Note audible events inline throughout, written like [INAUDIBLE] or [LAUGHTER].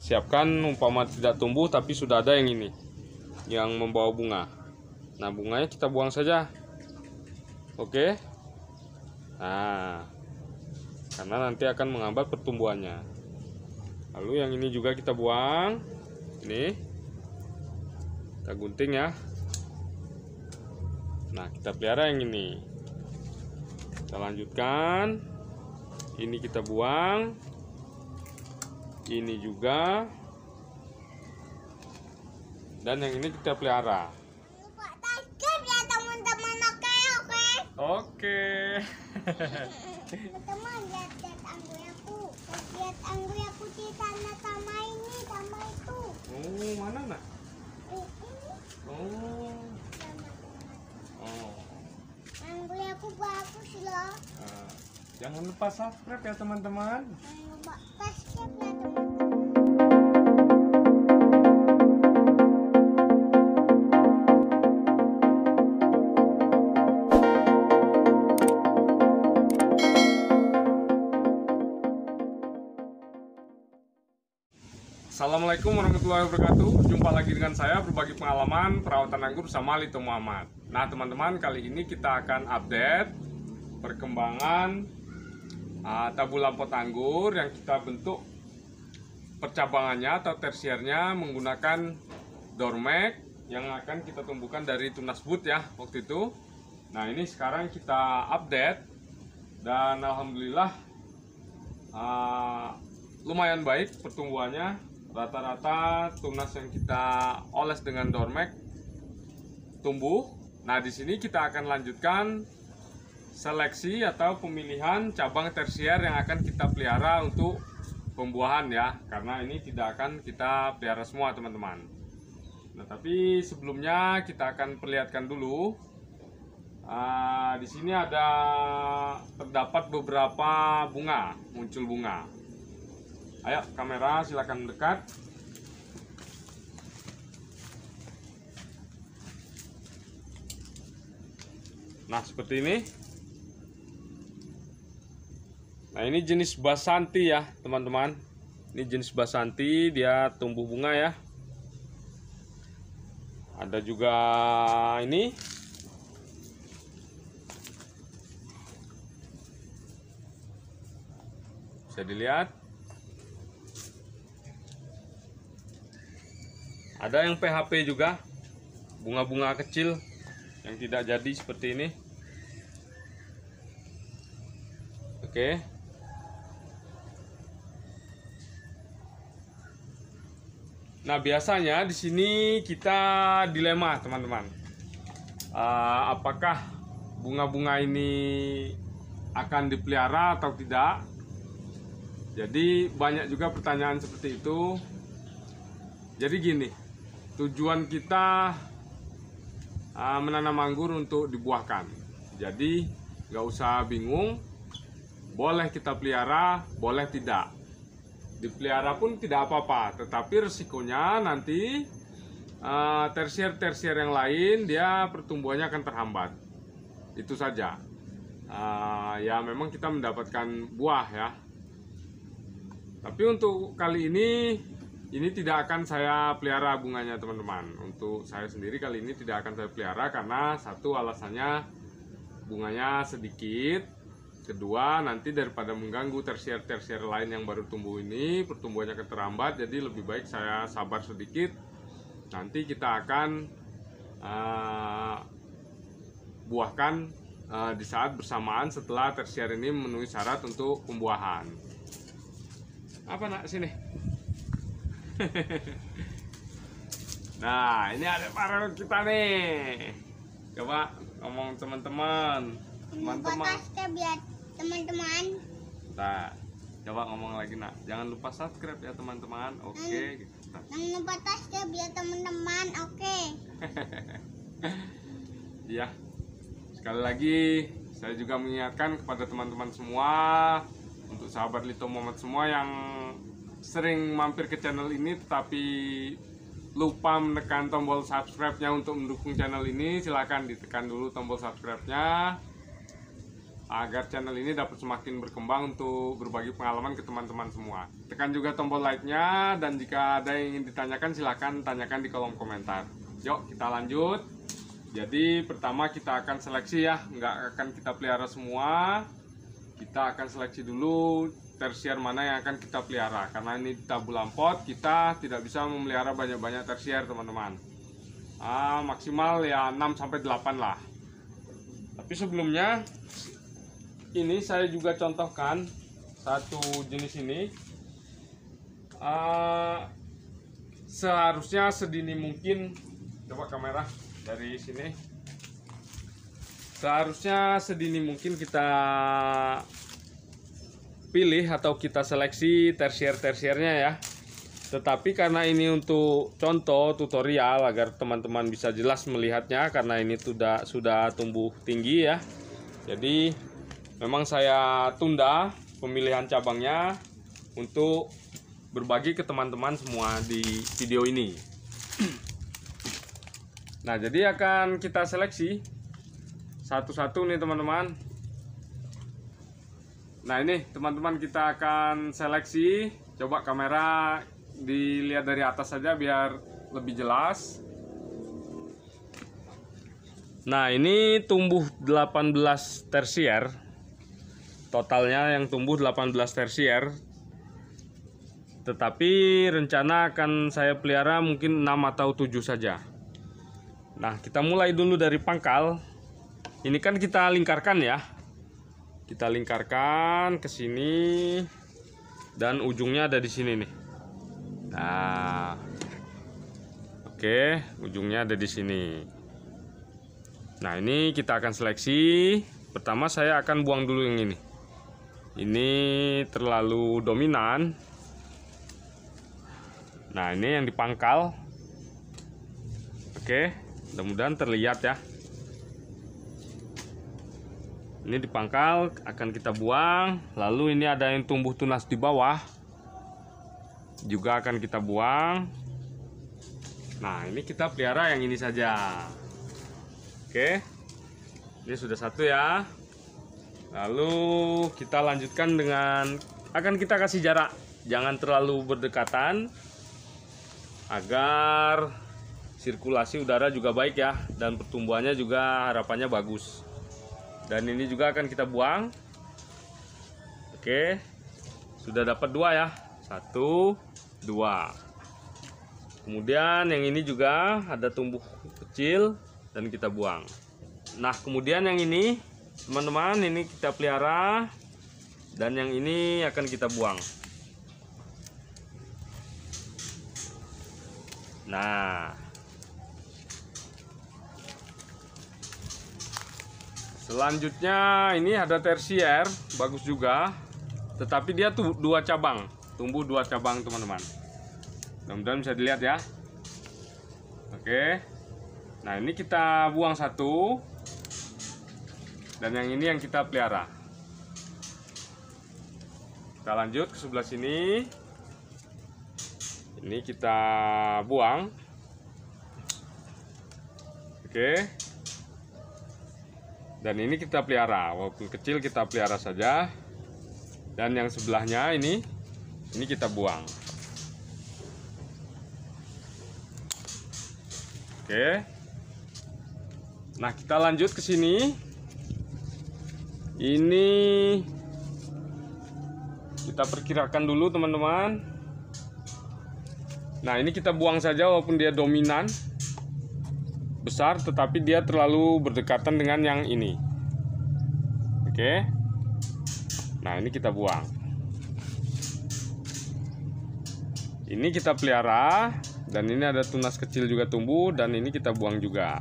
siapkan umpama tidak tumbuh tapi sudah ada yang ini yang membawa bunga nah bunganya kita buang saja oke nah karena nanti akan menghambat pertumbuhannya lalu yang ini juga kita buang ini kita gunting ya nah kita pelihara yang ini kita lanjutkan ini kita buang ini juga dan yang ini kita pelihara ya teman-teman oke oke oke teman lihat anggur aku lihat anggur aku di sana sama ini sama itu oh mana nak oh anggur aku bagus loh jangan lupa subscribe ya teman-teman jangan lupa subscribe ya teman Assalamualaikum warahmatullahi wabarakatuh Jumpa lagi dengan saya berbagi pengalaman perawatan anggur bersama Lito Muhammad Nah teman-teman kali ini kita akan update Perkembangan uh, tabu lampot anggur yang kita bentuk Percabangannya atau tersiernya menggunakan dormek Yang akan kita tumbuhkan dari tunas but ya waktu itu Nah ini sekarang kita update Dan Alhamdulillah uh, lumayan baik pertumbuhannya rata-rata tunas yang kita oles dengan dormek tumbuh. Nah, di sini kita akan lanjutkan seleksi atau pemilihan cabang tersier yang akan kita pelihara untuk pembuahan ya, karena ini tidak akan kita pelihara semua, teman-teman. Nah, tapi sebelumnya kita akan perlihatkan dulu. Uh, di sini ada terdapat beberapa bunga, muncul bunga. Ayo kamera silahkan mendekat. Nah, seperti ini. Nah, ini jenis basanti ya, teman-teman. Ini jenis basanti, dia tumbuh bunga ya. Ada juga ini bisa dilihat ada yang PHP juga bunga-bunga kecil yang tidak jadi seperti ini oke nah biasanya di sini kita dilema teman-teman uh, apakah bunga-bunga ini akan dipelihara atau tidak jadi banyak juga pertanyaan seperti itu jadi gini tujuan kita ah, menanam anggur untuk dibuahkan jadi nggak usah bingung boleh kita pelihara boleh tidak dipelihara pun tidak apa-apa tetapi resikonya nanti ah, tersier tersier yang lain dia pertumbuhannya akan terhambat itu saja ah, ya memang kita mendapatkan buah ya tapi untuk kali ini ini tidak akan saya pelihara bunganya teman-teman untuk saya sendiri kali ini tidak akan saya pelihara karena satu alasannya bunganya sedikit kedua nanti daripada mengganggu tersier-tersier lain yang baru tumbuh ini pertumbuhannya keterambat jadi lebih baik saya sabar sedikit nanti kita akan uh, buahkan uh, di saat bersamaan setelah tersier ini memenuhi syarat untuk pembuahan apa nak sini [LAUGHS] nah ini ada paralel kita nih coba ngomong teman-teman teman-teman biar teman-teman nah coba ngomong lagi nak jangan lupa subscribe ya teman-teman oke okay. Gitu. jangan lupa subscribe biar teman-teman oke okay. [LAUGHS] ya sekali lagi saya juga mengingatkan kepada teman-teman semua untuk sahabat Lito Muhammad semua yang sering mampir ke channel ini tetapi lupa menekan tombol subscribe-nya untuk mendukung channel ini, silahkan ditekan dulu tombol subscribe-nya agar channel ini dapat semakin berkembang untuk berbagi pengalaman ke teman-teman semua. Tekan juga tombol like-nya dan jika ada yang ingin ditanyakan silahkan tanyakan di kolom komentar. Yuk kita lanjut. Jadi pertama kita akan seleksi ya, nggak akan kita pelihara semua. Kita akan seleksi dulu tersier mana yang akan kita pelihara karena ini tabulan pot kita tidak bisa memelihara banyak-banyak tersier teman-teman Ah maksimal ya 6-8 lah tapi sebelumnya ini saya juga contohkan satu jenis ini ah, seharusnya sedini mungkin coba kamera dari sini seharusnya sedini mungkin kita pilih atau kita seleksi tersier-tersiernya ya tetapi karena ini untuk contoh tutorial agar teman-teman bisa jelas melihatnya karena ini sudah sudah tumbuh tinggi ya jadi memang saya tunda pemilihan cabangnya untuk berbagi ke teman-teman semua di video ini nah jadi akan kita seleksi satu-satu nih teman-teman Nah ini teman-teman kita akan seleksi Coba kamera dilihat dari atas saja biar lebih jelas Nah ini tumbuh 18 tersier Totalnya yang tumbuh 18 tersier Tetapi rencana akan saya pelihara mungkin 6 atau 7 saja Nah kita mulai dulu dari pangkal Ini kan kita lingkarkan ya kita lingkarkan ke sini dan ujungnya ada di sini nih nah oke ujungnya ada di sini nah ini kita akan seleksi pertama saya akan buang dulu yang ini ini terlalu dominan nah ini yang dipangkal oke mudah-mudahan terlihat ya ini dipangkal akan kita buang lalu ini ada yang tumbuh tunas di bawah juga akan kita buang nah ini kita pelihara yang ini saja oke ini sudah satu ya lalu kita lanjutkan dengan akan kita kasih jarak jangan terlalu berdekatan agar sirkulasi udara juga baik ya dan pertumbuhannya juga harapannya bagus dan ini juga akan kita buang oke sudah dapat dua ya satu dua kemudian yang ini juga ada tumbuh kecil dan kita buang nah kemudian yang ini teman-teman ini kita pelihara dan yang ini akan kita buang nah selanjutnya ini ada tersier bagus juga tetapi dia tuh dua cabang tumbuh dua cabang teman-teman mudah-mudahan bisa dilihat ya oke nah ini kita buang satu dan yang ini yang kita pelihara kita lanjut ke sebelah sini ini kita buang oke dan ini kita pelihara walaupun kecil kita pelihara saja dan yang sebelahnya ini ini kita buang oke nah kita lanjut ke sini ini kita perkirakan dulu teman-teman nah ini kita buang saja walaupun dia dominan besar tetapi dia terlalu berdekatan dengan yang ini oke nah ini kita buang ini kita pelihara dan ini ada tunas kecil juga tumbuh dan ini kita buang juga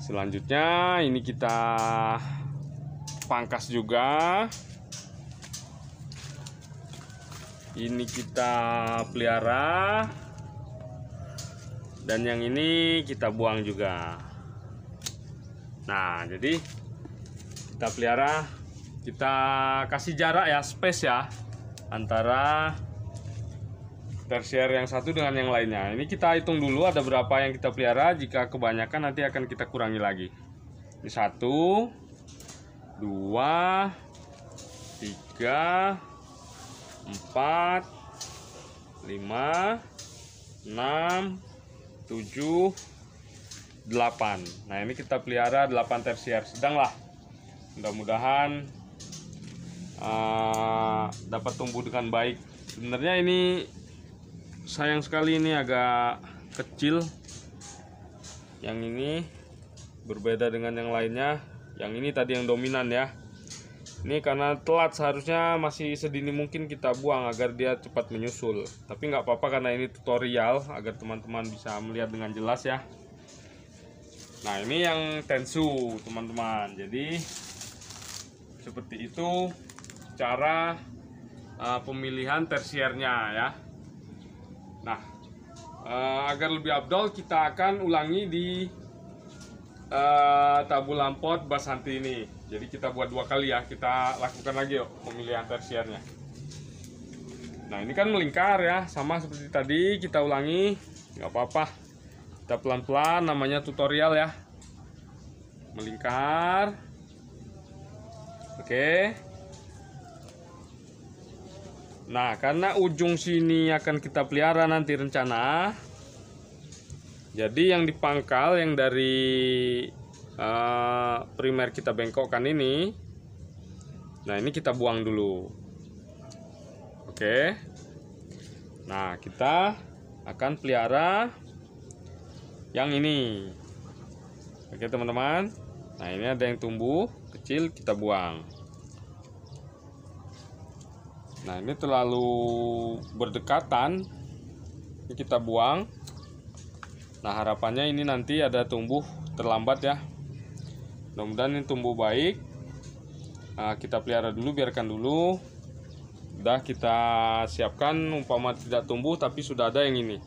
selanjutnya ini kita pangkas juga ini kita pelihara dan yang ini kita buang juga nah jadi kita pelihara kita kasih jarak ya space ya antara tersier yang satu dengan yang lainnya ini kita hitung dulu ada berapa yang kita pelihara jika kebanyakan nanti akan kita kurangi lagi ini satu dua tiga empat lima enam 7 8 nah ini kita pelihara 8 tersier sedang lah mudah-mudahan uh, dapat tumbuh dengan baik sebenarnya ini sayang sekali ini agak kecil yang ini berbeda dengan yang lainnya yang ini tadi yang dominan ya ini karena telat seharusnya masih sedini mungkin kita buang agar dia cepat menyusul. Tapi nggak apa-apa karena ini tutorial agar teman-teman bisa melihat dengan jelas ya. Nah ini yang tensu teman-teman. Jadi seperti itu cara uh, pemilihan tersiernya ya. Nah uh, agar lebih abdol kita akan ulangi di uh, eh, tabu lampot basanti ini jadi kita buat dua kali ya kita lakukan lagi yuk pemilihan tersiernya nah ini kan melingkar ya sama seperti tadi kita ulangi nggak apa-apa kita pelan-pelan namanya tutorial ya melingkar oke nah karena ujung sini akan kita pelihara nanti rencana jadi yang dipangkal yang dari uh, primer kita bengkokkan ini nah ini kita buang dulu oke nah kita akan pelihara yang ini oke teman-teman nah ini ada yang tumbuh kecil kita buang nah ini terlalu berdekatan ini kita buang nah harapannya ini nanti ada tumbuh terlambat ya mudah-mudahan ini tumbuh baik nah, kita pelihara dulu biarkan dulu udah kita siapkan umpama tidak tumbuh tapi sudah ada yang ini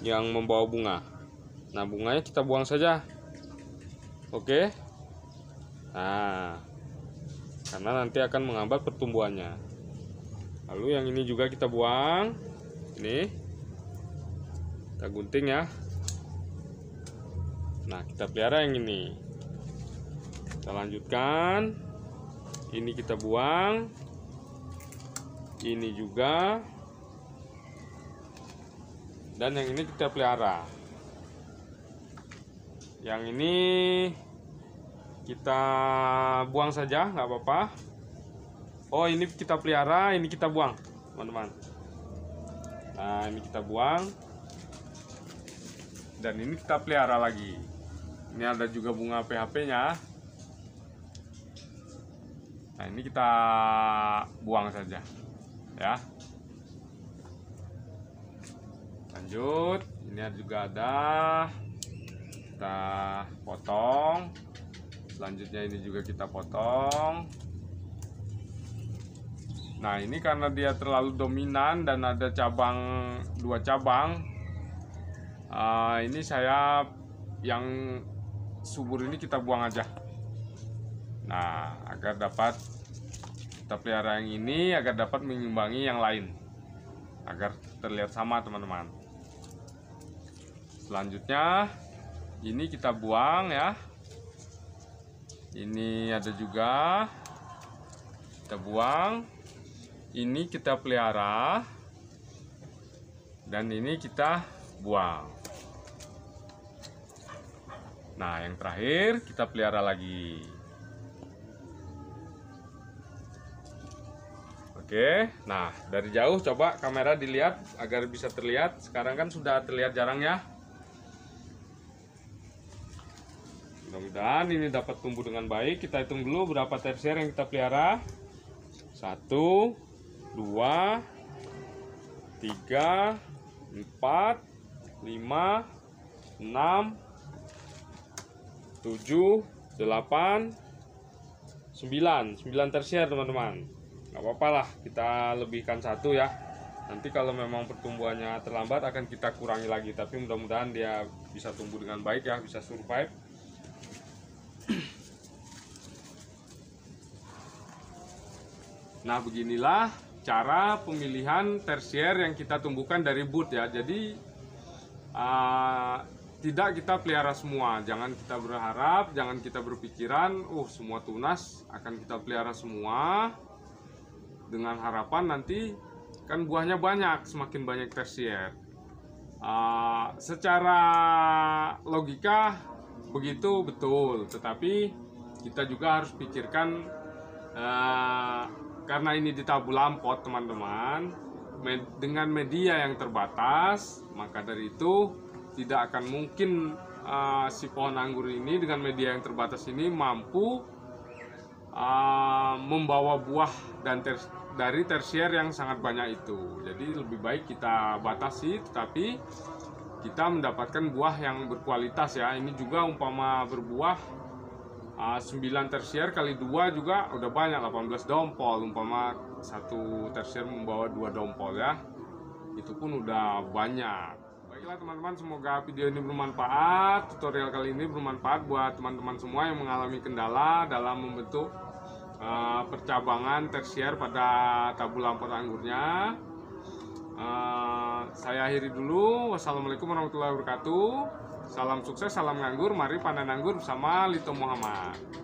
yang membawa bunga nah bunganya kita buang saja oke nah karena nanti akan menghambat pertumbuhannya lalu yang ini juga kita buang ini kita gunting ya nah kita pelihara yang ini kita lanjutkan ini kita buang ini juga dan yang ini kita pelihara yang ini kita buang saja nggak apa-apa oh ini kita pelihara ini kita buang teman-teman nah ini kita buang dan ini kita pelihara lagi ini ada juga bunga PHP nya Nah, ini kita buang saja. Ya. Lanjut, ini juga ada kita potong. Selanjutnya ini juga kita potong. Nah, ini karena dia terlalu dominan dan ada cabang dua cabang. Uh, ini saya yang subur ini kita buang aja. Nah, agar dapat kita pelihara yang ini agar dapat mengimbangi yang lain agar terlihat sama teman-teman. Selanjutnya ini kita buang ya. Ini ada juga kita buang. Ini kita pelihara dan ini kita buang. Nah, yang terakhir kita pelihara lagi. Oke, nah dari jauh coba kamera dilihat agar bisa terlihat. Sekarang kan sudah terlihat jarang ya. Mudah-mudahan ini dapat tumbuh dengan baik. Kita hitung dulu berapa tersier yang kita pelihara. Satu, dua, tiga, empat, lima, enam, tujuh, delapan, sembilan. Sembilan tersier teman-teman nggak apa-apa lah kita lebihkan satu ya nanti kalau memang pertumbuhannya terlambat akan kita kurangi lagi tapi mudah-mudahan dia bisa tumbuh dengan baik ya bisa survive nah beginilah cara pemilihan tersier yang kita tumbuhkan dari boot ya jadi uh, tidak kita pelihara semua jangan kita berharap jangan kita berpikiran oh semua tunas akan kita pelihara semua dengan harapan nanti kan buahnya banyak semakin banyak tersier uh, secara logika begitu betul tetapi kita juga harus pikirkan uh, karena ini di lampot teman-teman med dengan media yang terbatas maka dari itu tidak akan mungkin uh, si pohon anggur ini dengan media yang terbatas ini mampu uh, membawa buah dan ter dari tersier yang sangat banyak itu. Jadi lebih baik kita batasi tetapi kita mendapatkan buah yang berkualitas ya. Ini juga umpama berbuah 9 ah, tersier kali dua juga udah banyak 18 dompol umpama satu tersier membawa dua dompol ya. Itu pun udah banyak. Baiklah teman-teman, semoga video ini bermanfaat. Tutorial kali ini bermanfaat buat teman-teman semua yang mengalami kendala dalam membentuk Eh, percabangan tersier pada tabulan anggurnya uh, saya akhiri dulu wassalamualaikum warahmatullahi wabarakatuh salam sukses salam nganggur mari panen anggur bersama Lito Muhammad